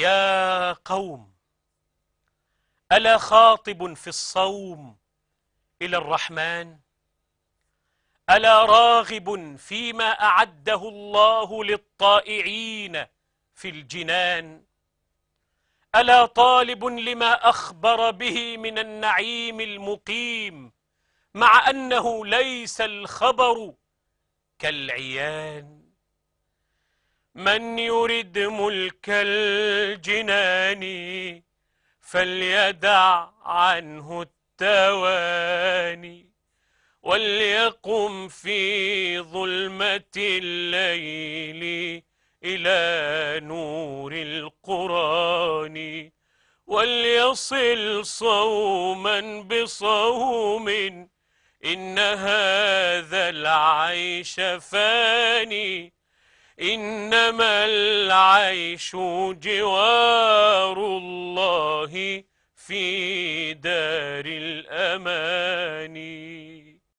يا قوم ألا خاطب في الصوم إلى الرحمن ألا راغب فيما أعده الله للطائعين في الجنان ألا طالب لما أخبر به من النعيم المقيم مع أنه ليس الخبر كالعيان من يرد ملك الجنان فليدع عنه التواني وليقم في ظلمة الليل إلى نور القرآن وليصل صوما بصوم إن هذا العيش فاني إنما العيش جوار الله في دار الأماني